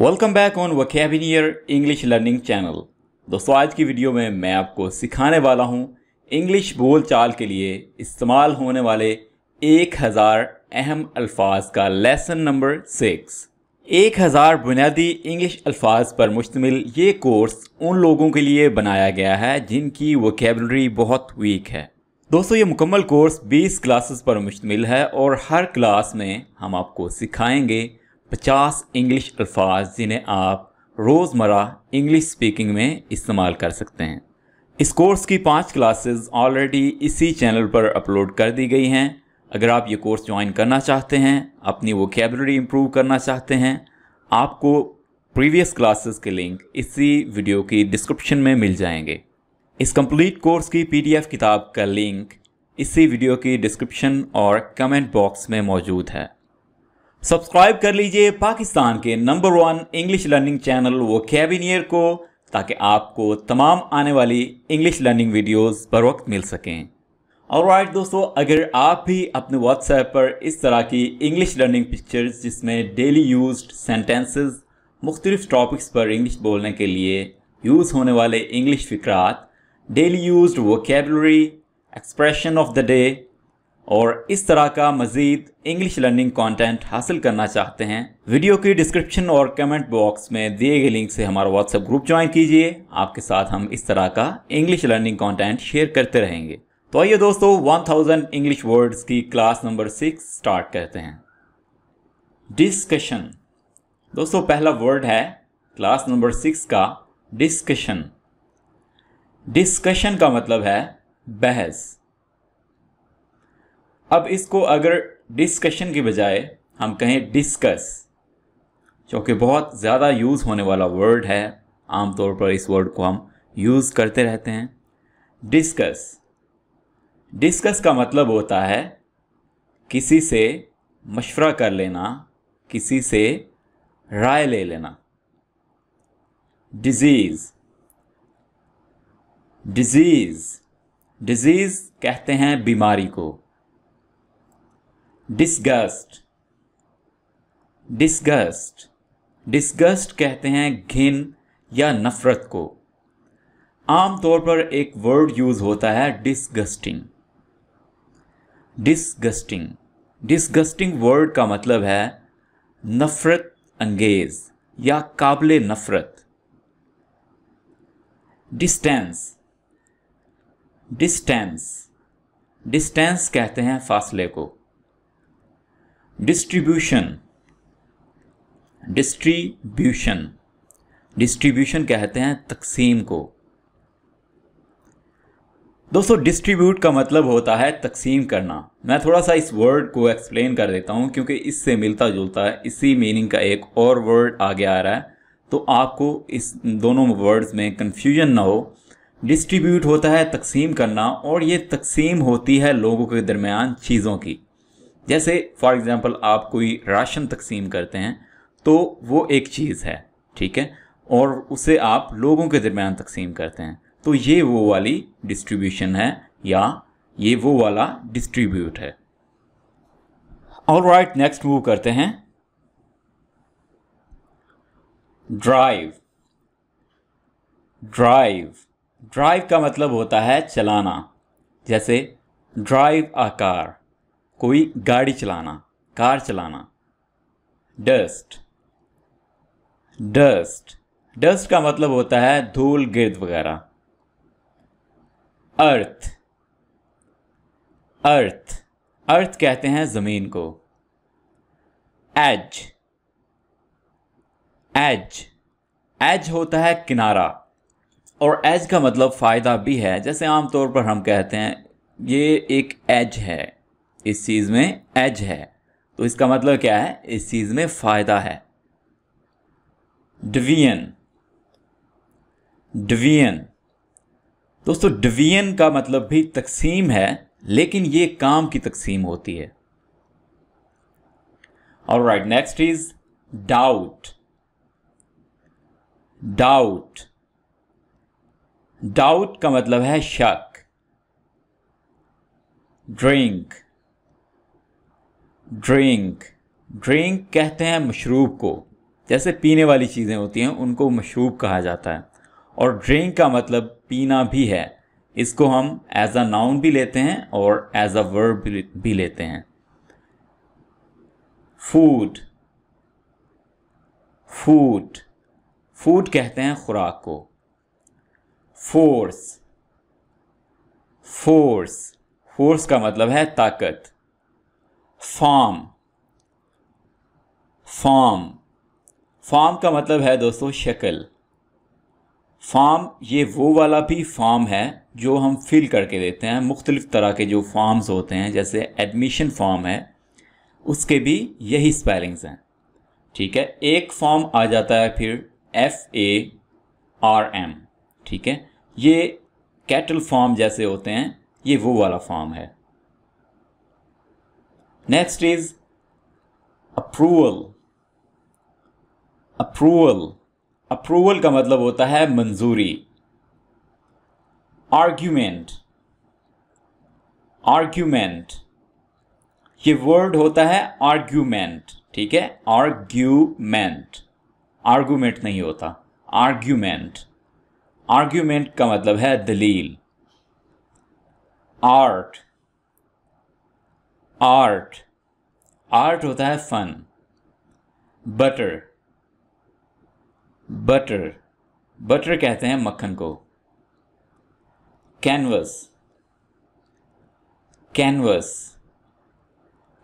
welcome back on वकेबिनियर English learning channel दोस्तों आज की वीडियो में मैं आपको सिखाने वाला हूँ इंग्लिश बोलचाल के लिए इस्तेमाल होने वाले 1000 अहम अल्फाज का लेसन नंबर सिक्स 1000 बुनियादी इंग्लिश अल्फाज पर मुश्तमिल ये कोर्स उन लोगों के लिए बनाया गया है जिनकी वकेबलरी बहुत वीक है दोस्तों ये मुकम्मल कोर्स 20 क्लासेस पर मुश्तमिल है और हर क्लास में हम आपको सिखाएंगे पचास इंग्लिश अल्फाज जिन्हें आप रोज़मर्रा इंग्लिश स्पीकिंग में इस्तेमाल कर सकते हैं इस कोर्स की पांच क्लासेस ऑलरेडी इसी चैनल पर अपलोड कर दी गई हैं अगर आप ये कोर्स ज्वाइन करना चाहते हैं अपनी वोकेबलरी इम्प्रूव करना चाहते हैं आपको प्रीवियस क्लासेस के लिंक इसी वीडियो की डिस्क्रिप्शन में मिल जाएंगे इस कंप्लीट कोर्स की पीडीएफ किताब का लिंक इसी वीडियो की डिस्क्रिप्शन और कमेंट बॉक्स में मौजूद है सब्सक्राइब कर लीजिए पाकिस्तान के number one English learning channel वो कैबिनियर को ताकि आपको तमाम आने वाली इंग्लिश लर्निंग वीडियोस पर वक्त मिल सकें और राइट दोस्तों अगर आप भी अपने व्हाट्सएप पर इस तरह की इंग्लिश लर्निंग पिक्चर्स जिसमें डेली यूज सेंटेंसेस मुख्तलिफ टॉपिक्स पर इंग्लिश बोलने के लिए यूज़ होने वाले इंग्लिश फ़िक्रात daily use vocabulary expression of the day और इस तरह का मजीद इंग्लिश लर्निंग कंटेंट हासिल करना चाहते हैं वीडियो की डिस्क्रिप्शन और कमेंट बॉक्स में दिए गए लिंक से हमारा व्हाट्सएप ग्रुप ज्वाइन कीजिए आपके साथ हम इस तरह का इंग्लिश लर्निंग कंटेंट शेयर करते रहेंगे तो आइए दोस्तों 1000 इंग्लिश वर्ड्स की क्लास नंबर सिक्स स्टार्ट करते हैं डिस्कशन दोस्तों पहला वर्ड है क्लास नंबर सिक्स का डिस्कशन डिस्कशन का मतलब है बहस अब इसको अगर डिस्कशन के बजाय हम कहें डिस्कस जो कि बहुत ज़्यादा यूज़ होने वाला वर्ड है आमतौर पर इस वर्ड को हम यूज़ करते रहते हैं डिस्कस डिस्कस का मतलब होता है किसी से मशवरा कर लेना किसी से राय ले लेना डिजीज़ डिजीज़ डिजीज़ कहते हैं बीमारी को डिस्गस्ट डिस्गस्ट डिस्गस्ट कहते हैं घिन या नफरत को आमतौर पर एक वर्ड यूज होता है डिस्गस्टिंग डिस्गस्टिंग डिस्गस्टिंग वर्ड का मतलब है नफरत अंगेज या काबिल नफरत डिस्टेंस डिस्टेंस डिस्टेंस कहते हैं फासले को डिस्ट्रीब्यूशन डिस्ट्रीब्यूशन डिस्ट्रीब्यूशन कहते हैं तकसीम को दोस्तों डिस्ट्रीब्यूट का मतलब होता है तकसीम करना मैं थोड़ा सा इस वर्ड को एक्सप्लेन कर देता हूं क्योंकि इससे मिलता जुलता है इसी मीनिंग का एक और वर्ड आगे आ रहा है तो आपको इस दोनों वर्ड्स में कंफ्यूजन ना हो डिस्ट्रीब्यूट होता है तकसीम करना और ये तकसीम होती है लोगों के दरमियान चीज़ों की जैसे फॉर एग्ज़ाम्पल आप कोई राशन तकसीम करते हैं तो वो एक चीज़ है ठीक है और उसे आप लोगों के दरम्यान तकसीम करते हैं तो ये वो वाली डिस्ट्रीब्यूशन है या ये वो वाला डिस्ट्रीब्यूट है और राइट नेक्स्ट मूव करते हैं ड्राइव ड्राइव ड्राइव का मतलब होता है चलाना जैसे ड्राइव आकार कोई गाड़ी चलाना कार चलाना डस्ट डस्ट डस्ट का मतलब होता है धूल गिर्द वगैरह अर्थ अर्थ अर्थ कहते हैं जमीन को एज एज एज होता है किनारा और एज का मतलब फ़ायदा भी है जैसे आमतौर पर हम कहते हैं ये एक एज है इस चीज़ में एज है तो इसका मतलब क्या है इस चीज़ में फ़ायदा है डिवीजन डिवीजन दोस्तों डिवीजन का मतलब भी तकसीम है लेकिन ये काम की तकसीम होती है और right next is doubt doubt doubt का मतलब है शक ड्रिंक ड्रिंक ड्रिंक कहते हैं मशरूब को जैसे पीने वाली चीज़ें होती हैं उनको मशरूब कहा जाता है और ड्रिंक का मतलब पीना भी है इसको हम एज अ नाउन भी लेते हैं और एज अ वर्ब भी लेते हैं फूड फूड फूड कहते हैं खुराक को फोर्स फोर्स फोर्स का मतलब है ताकत फॉर्म फॉर्म फॉर्म का मतलब है दोस्तों शक्ल फॉर्म ये वो वाला भी फॉर्म है जो हम फिल करके देते हैं मुख्तलिफ़ तरह के जो फॉर्म्स होते हैं जैसे एडमिशन फॉर्म है उसके भी यही स्पेलिंग्स हैं ठीक है एक फॉर्म आ जाता है फिर एफ़ ए आर एम ठीक है ये कैटल फॉर्म जैसे होते हैं ये वो वाला फॉर्म है next is approval approval approval का मतलब होता है मंजूरी आर्ग्यूमेंट आर्ग्यूमेंट ये वर्ड होता है आर्ग्यूमेंट ठीक है आर्ग्यूमेंट आर्ग्यूमेंट नहीं होता आर्ग्यूमेंट आर्ग्यूमेंट का मतलब है दलील आर्ट आर्ट आर्ट होता है फन बटर बटर बटर कहते हैं मक्खन को कैनवस कैनवस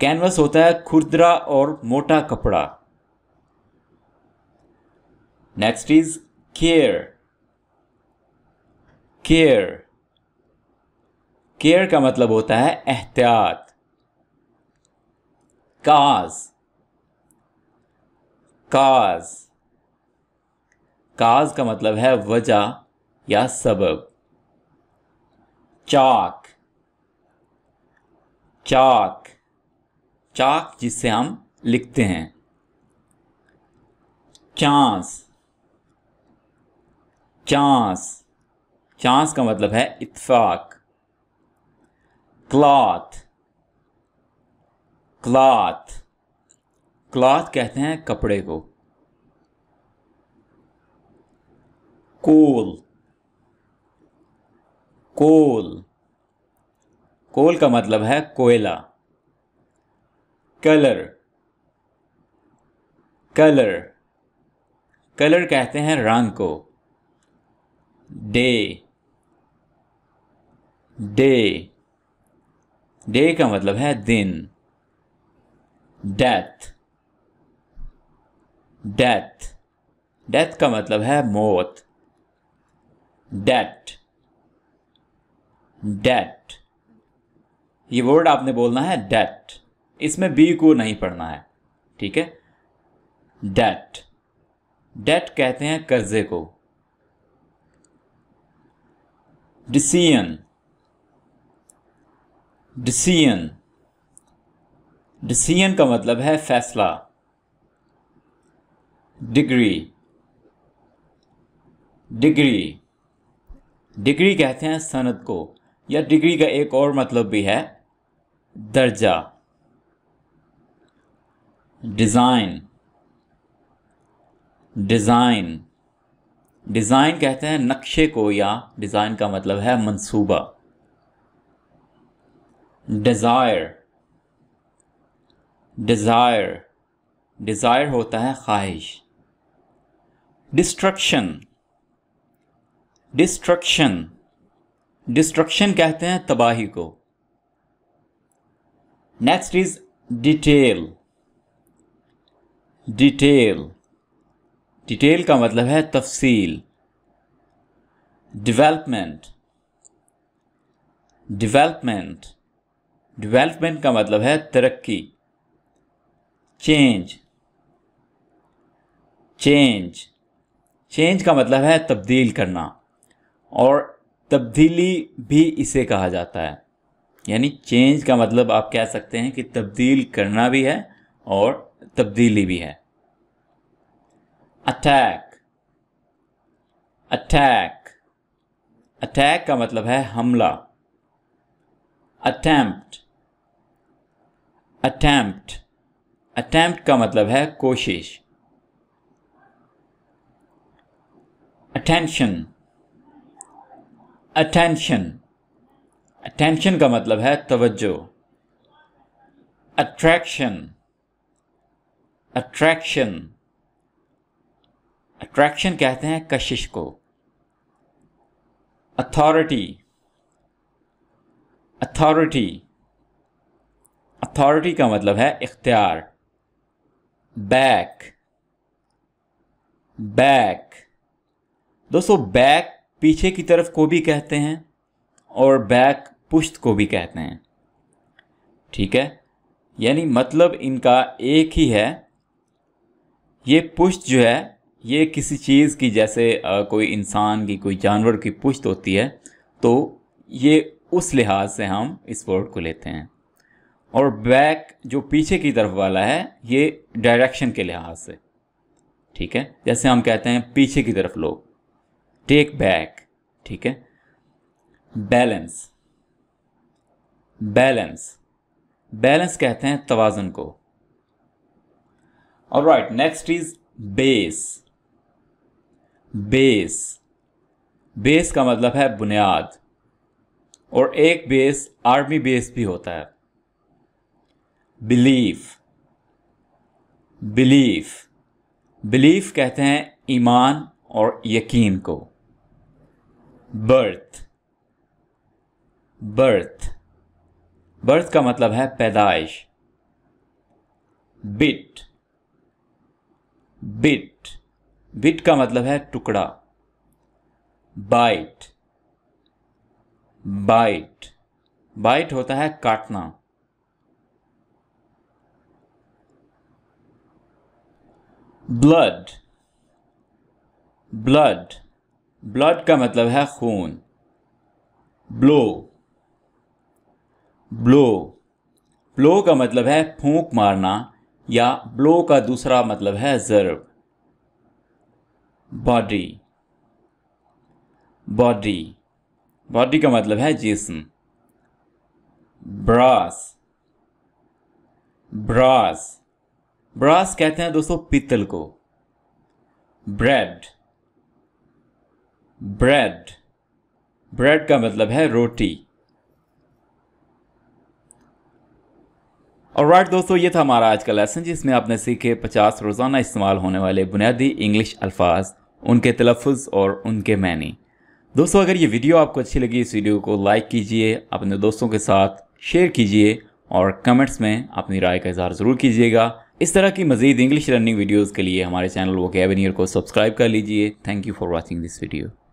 कैनवस होता है खुदरा और मोटा कपड़ा next is care care care का मतलब होता है एहतियात cars cars cars का मतलब है वजह या सबब चाक चाक चाक जिससे हम लिखते हैं चांस चांस चांस का मतलब है इतफाक क्लॉथ क्लाथ क्लाथ कहते हैं कपड़े को कोल कोल कोल का मतलब है कोयला कलर कलर कलर कहते हैं रंग को डे डे डे का मतलब है दिन डेथ डेथ डेथ का मतलब है मौत डेट डेट ये वर्ड आपने बोलना है डेट इसमें बी को नहीं पढ़ना है ठीक है डेट डेट कहते हैं कर्जे को डिसीजन डिसीजन डिसीजन का मतलब है फैसला डिग्री डिग्री डिग्री कहते हैं सनद को या डिग्री का एक और मतलब भी है दर्जा डिज़ाइन डिज़ाइन डिज़ाइन कहते हैं नक्शे को या डिज़ाइन का मतलब है मंसूबा डिज़ायर डिज़ायर डिज़ायर होता है ख्वाहिश डिस्ट्रक्शन डिस्ट्रक्शन डिस्ट्रक्शन कहते हैं तबाही को next is detail detail detail का मतलब है तफसील डिवेलपमेंट डिवेलपमेंट डिवेलपमेंट का मतलब है तरक्की चेंज चेंज चेंज का मतलब है तब्दील करना और तब्दीली भी इसे कहा जाता है यानी चेंज का मतलब आप कह सकते हैं कि तब्दील करना भी है और तब्दीली भी है अटैक अटैक अटैक का मतलब है हमला अटैम्प्ट अटैम्प्ट अटैम्प्ट का मतलब है कोशिश अटेंशन अटेंशन अटेंशन का मतलब है तवज्जो अट्रैक्शन अट्रैक्शन अट्रैक्शन कहते हैं कशिश को अथॉरिटी अथॉरिटी अथॉरिटी का मतलब है इख्तियार बैक बैक दोस्तों बैक पीछे की तरफ को भी कहते हैं और बैक पुश्त को भी कहते हैं ठीक है यानी मतलब इनका एक ही है ये पुश्त जो है ये किसी चीज़ की जैसे कोई इंसान की कोई जानवर की पुश्त होती है तो ये उस लिहाज से हम इस वर्ड को लेते हैं और बैक जो पीछे की तरफ वाला है ये डायरेक्शन के लिहाज से ठीक है जैसे हम कहते हैं पीछे की तरफ लोग टेक बैक ठीक है बैलेंस बैलेंस बैलेंस कहते हैं तवाजन को और right next is base base base का मतलब है बुनियाद और एक बेस आर्मी बेस भी होता है बिलीफ बिलीफ बिलीफ कहते हैं ईमान और यकीन को बर्थ बर्थ बर्थ का मतलब है पैदाइश बिट बिट बिट का मतलब है टुकड़ा बाइट बाइट बाइट होता है काटना ब्लड ब्लड ब्लड का मतलब है खून ब्लो ब्लो ब्लो का मतलब है फूंक मारना या ब्लो का दूसरा मतलब है जर्ब बॉडी बॉडी बॉडी का मतलब है जिसम ब्रास ब्रास ब्रास कहते हैं दोस्तों पीतल को ब्रेड ब्रेड ब्रेड का मतलब है रोटी और राइट दोस्तों ये था हमारा आज का लेसन जिसमें आपने सीखे 50 रोज़ाना इस्तेमाल होने वाले बुनियादी इंग्लिश अल्फाज उनके तलफ़ और उनके मैनी दोस्तों अगर ये वीडियो आपको अच्छी लगी इस वीडियो को लाइक कीजिए अपने दोस्तों के साथ शेयर कीजिए और कमेंट्स में अपनी राय का इजहार ज़रूर कीजिएगा इस तरह की मज़ीद इंग्लिश रनिंग वीडियोज़ के लिए हमारे चैनल वो कैबिनियर को सब्सक्राइब कर लीजिए thank you for watching this video